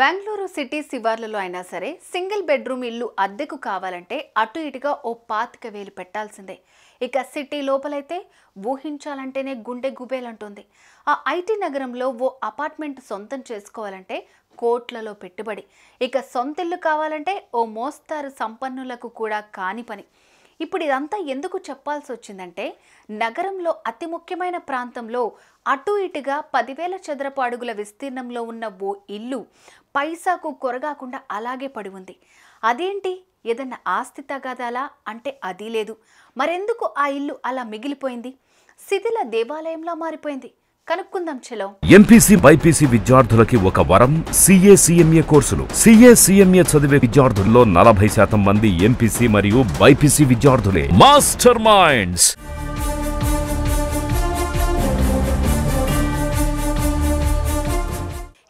Bengaluru city శివార్లలో అయినా సరే single bedroom ఇల్లు అద్దెకు కావాలంటే అటు ఇటుగా ఓ పాతిక వేలు పెట్టాల్సిందే ఇక సిటీ లోపలైతే ఊహించాలంటేనే గుండె గుబేలంటుంది ఆ ఐటీ నగరంలో ఓ అపార్ట్మెంట్ సొంతం చేసుకోవాలంటే కోట్లలో పెట్టుబడి ఇక సొంతిల్లు కావాలంటే ఓ మోస్తారు సంపన్నులకు కూడా కాని పని ఇప్పుడు ఇదంతా ఎందుకు చెప్పాల్సి వచ్చిందంటే నగరంలో అతి ముఖ్యమైన ప్రాంతంలో అటు ఇటుగా పదివేల చదరపు అడుగుల విస్తీర్ణంలో ఉన్న ఓ ఇల్లు పైసాకు కొరగాకుండా అలాగే పడి ఉంది అదేంటి ఏదన్నా ఆస్తి తగాదాలా అంటే అది లేదు మరెందుకు ఆ ఇల్లు అలా మిగిలిపోయింది శిథిల దేవాలయంలో మారిపోయింది కనుక్కుందాం చలో ఎంపీసీ బైపీసీ విద్యార్థులకి ఒక వరం సిఏసీఎంఏ కోర్సులు సిఏ సిఎంఏ చదివే విద్యార్థుల్లో నలభై శాతం మంది ఎంపీసీ మరియు బైపీసీ విద్యార్థులే మాస్టర్ మైండ్స్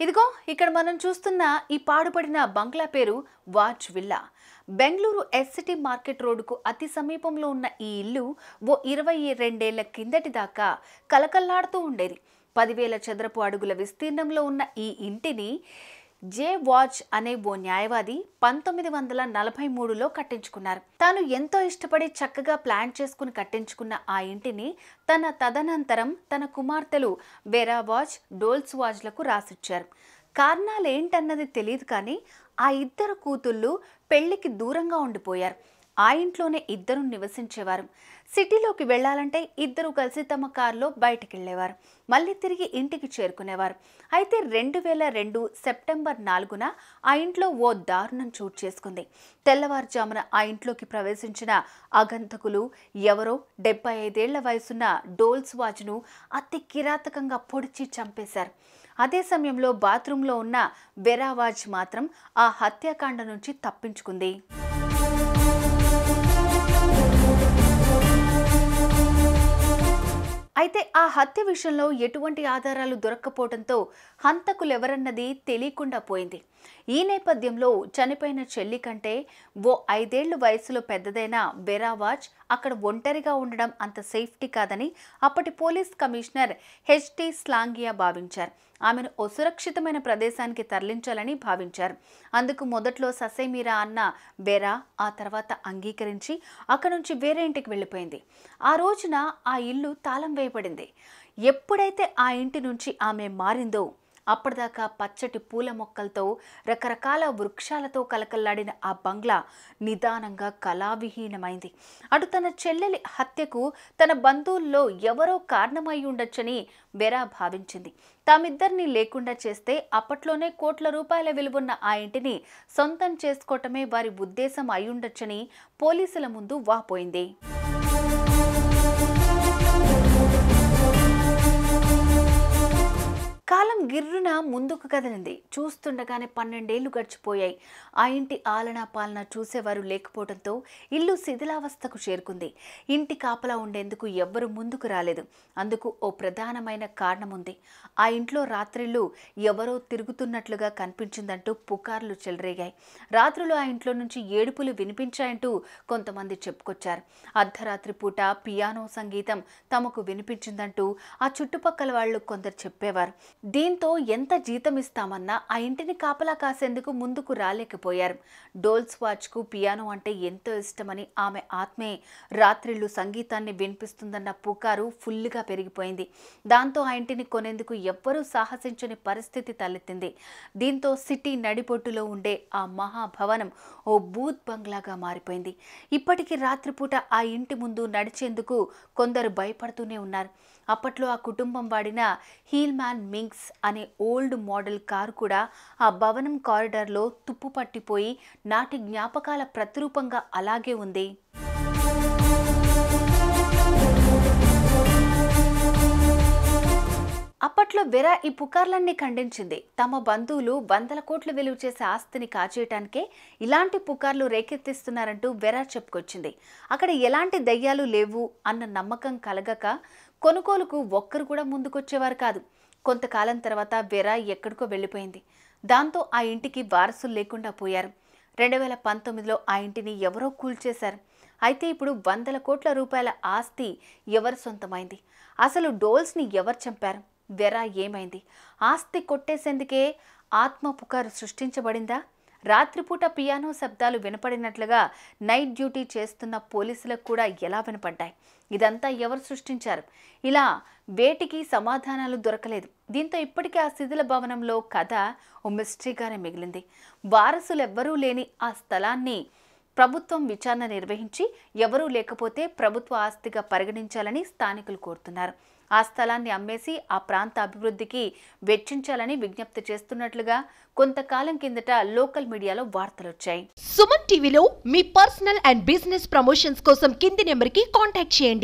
ఇదిగో ఇక్కడ మనం చూస్తున్న ఈ పాడుపడిన బంగ్లా పేరు watch villa Bengaluru city market రోడ్డుకు అతి సమీపంలో ఉన్న ఈ ఇల్లు ఓ ఇరవై రెండేళ్ల కిందటి దాకా కలకల్లాడుతూ ఉండేది పదివేల చదరపు అడుగుల విస్తీర్ణంలో ఉన్న ఈ ఇంటిని జే వాచ్ అనే ఓ న్యాయవాది పంతొమ్మిది వందల నలభై మూడులో కట్టించుకున్నారు తాను ఎంతో ఇష్టపడి చక్కగా ప్లాన్ చేసుకుని కట్టించుకున్న ఆ ఇంటిని తన తదనంతరం తన కుమార్తెలు వెరా వాచ్ డోల్స్ వాచ్లకు రాసిచ్చారు కారణాలేంటన్నది తెలియదు కానీ ఆ ఇద్దరు కూతుళ్ళు పెళ్లికి దూరంగా ఉండిపోయారు ఆ ఇంట్లోనే ఇద్దరు నివసించేవారు సిటీలోకి వెళ్ళాలంటే ఇద్దరు కలిసి తమ కారులో బయటికి వెళ్ళేవారు మళ్ళీ తిరిగి ఇంటికి చేరుకునేవారు అయితే రెండు వేల రెండు సెప్టెంబర్ నాలుగున ఆ ఇంట్లో ఓ దారుణం చోటు చేసుకుంది తెల్లవారుజామున ఆ ఇంట్లోకి ప్రవేశించిన అగంతకులు ఎవరో డెబ్బై ఐదేళ్ల వయసున్న డోల్స్ వాజ్ను అతి కిరాతకంగా పొడిచి చంపేశారు అదే సమయంలో బాత్రూంలో ఉన్న బెరావాజ్ మాత్రం ఆ హత్యాకాండ నుంచి తప్పించుకుంది అయితే ఆ హత్య విషయంలో ఎటువంటి ఆధారాలు దొరక్కపోవడంతో హంతకులెవరన్నది తెలియకుండా పోయింది ఈ నేపథ్యంలో చనిపోయిన చెల్లి కంటే ఓ ఐదేళ్లు వయసులో పెద్దదైన బెరావాజ్ అక్కడ ఒంటరిగా ఉండడం అంత సేఫ్టీ కాదని అప్పటి పోలీస్ కమిషనర్ హెచ్టి స్లాంగియా భావించారు ఆమెను అసురక్షితమైన ప్రదేశానికి తరలించాలని భావించారు అందుకు మొదట్లో ససేమీరా అన్న బెరా ఆ తర్వాత అంగీకరించి అక్కడ నుంచి వేరే ఇంటికి వెళ్ళిపోయింది ఆ రోజున ఆ ఇల్లు తాళం వేయబడింది ఎప్పుడైతే ఆ ఇంటి నుంచి ఆమె మారిందో అప్పటిదాకా పచ్చటి పూల మొక్కలతో రకరకాల వృక్షాలతో కలకల్లాడిన ఆ బంగ్లా నిదానంగా కళావిహీనమైంది అటు తన చెల్లెలి హత్యకు తన బంధువుల్లో ఎవరో కారణమై ఉండొచ్చని వెరా భావించింది తామిద్దరిని లేకుండా చేస్తే అప్పట్లోనే కోట్ల రూపాయల విలువన్న ఆ ఇంటిని సొంతం చేసుకోవటమే వారి ఉద్దేశం అయ్యుండొచ్చని పోలీసుల ముందు వాపోయింది గిర్రున ముందుకు కదిలింది చూస్తుండగానే పన్నెండేళ్లు గడిచిపోయాయి ఆ ఇంటి ఆలనా పాలన చూసేవారు లేకపోవడంతో ఇల్లు శిథిలావస్థకు చేరుకుంది ఇంటి కాపలా ఉండేందుకు ఎవ్వరు ముందుకు రాలేదు అందుకు ఓ ప్రధానమైన కారణం ఉంది ఆ ఇంట్లో రాత్రిళ్ళు ఎవరో తిరుగుతున్నట్లుగా కనిపించిందంటూ పుకార్లు చెలరేగాయి రాత్రులు ఆ ఇంట్లో నుంచి ఏడుపులు వినిపించాయంటూ కొంతమంది చెప్పుకొచ్చారు అర్ధరాత్రి పూట పియానో సంగీతం తమకు వినిపించిందంటూ ఆ చుట్టుపక్కల వాళ్ళు కొందరు చెప్పేవారు దీంతో దీంతో ఎంత జీతం ఇస్తామన్నా ఆ ఇంటిని కాపలా కాసేందుకు ముందుకు రాలేకపోయారు డోల్స్ వాచ్కు పియానో అంటే ఎంతో ఇష్టమని ఆమె ఆత్మే రాత్రిళ్ళు సంగీతాన్ని వినిపిస్తుందన్న పుకారు ఫుల్గా పెరిగిపోయింది దాంతో ఆ ఇంటిని కొనేందుకు ఎవ్వరూ సాహసించని పరిస్థితి తలెత్తింది దీంతో సిటీ నడిపొట్టులో ఉండే ఆ మహాభవనం ఓ బూత్ బంగ్లాగా మారిపోయింది ఇప్పటికీ రాత్రిపూట ఆ ఇంటి ముందు నడిచేందుకు కొందరు భయపడుతూనే ఉన్నారు అప్పట్లో ఆ కుటుంబం వాడిన హీల్ మ్యాన్ మింగ్స్ అనే ఓల్డ్ మోడల్ కారు కూడా ఆ భవనం కారిడార్లో తుప్పు పట్టిపోయి నాటి జ్ఞాపకాల ప్రతిరూపంగా అలాగే ఉంది అప్పట్లో వెరా ఈ పుకార్లన్నీ ఖండించింది తమ బంధువులు వందల కోట్లు విలువ చేసే ఆస్తిని కాచేయటానికే ఇలాంటి పుకార్లు రేకెత్తిస్తున్నారంటూ వెరా చెప్పుకొచ్చింది అక్కడ ఎలాంటి దయ్యాలు లేవు అన్న నమ్మకం కలగక కొనుగోలుకు ఒక్కరు కూడా ముందుకొచ్చేవారు కాదు కొంతకాలం తర్వాత వెరా ఎక్కడికో వెళ్ళిపోయింది దాంతో ఆ ఇంటికి వారసులు లేకుండా పోయారు రెండు వేల పంతొమ్మిదిలో ఆ ఇంటిని ఎవరో కూల్చేశారు అయితే ఇప్పుడు వందల కోట్ల రూపాయల ఆస్తి ఎవరి సొంతమైంది అసలు డోల్స్ని ఎవరు చంపారు వెరా ఏమైంది ఆస్తి కొట్టేసేందుకే ఆత్మ పుకారు సృష్టించబడిందా రాత్రిపూట పియానో శబ్దాలు వినపడినట్లుగా నైట్ డ్యూటీ చేస్తున్న పోలీసులకు కూడా ఎలా వినపడ్డాయి ఇదంతా ఎవరు సృష్టించారు ఇలా వేటికి సమాధానాలు దొరకలేదు దీంతో ఇప్పటికే ఆ శిథిల భవనంలో కథ ఓ మిస్టరీగానే మిగిలింది వారసులెవ్వరూ లేని ఆ స్థలాన్ని ప్రభుత్వం విచారణ నిర్వహించి ఎవరూ లేకపోతే ప్రభుత్వ ఆస్తిగా పరిగణించాలని స్థానికులు కోరుతున్నారు ఆ స్థలాన్ని అమ్మేసి ఆ ప్రాంత అభివృద్ధికి వెచ్చించాలని విజ్ఞప్తి చేస్తున్నట్లుగా కొంతకాలం కిందట లోకల్ మీడియాలో వార్తలు వచ్చాయి సుమన్ టీవీలో మీ పర్సనల్ అండ్ బిజినెస్ ప్రమోషన్స్ కోసం కింది నెంబర్ కి కాంటాక్ట్ చేయండి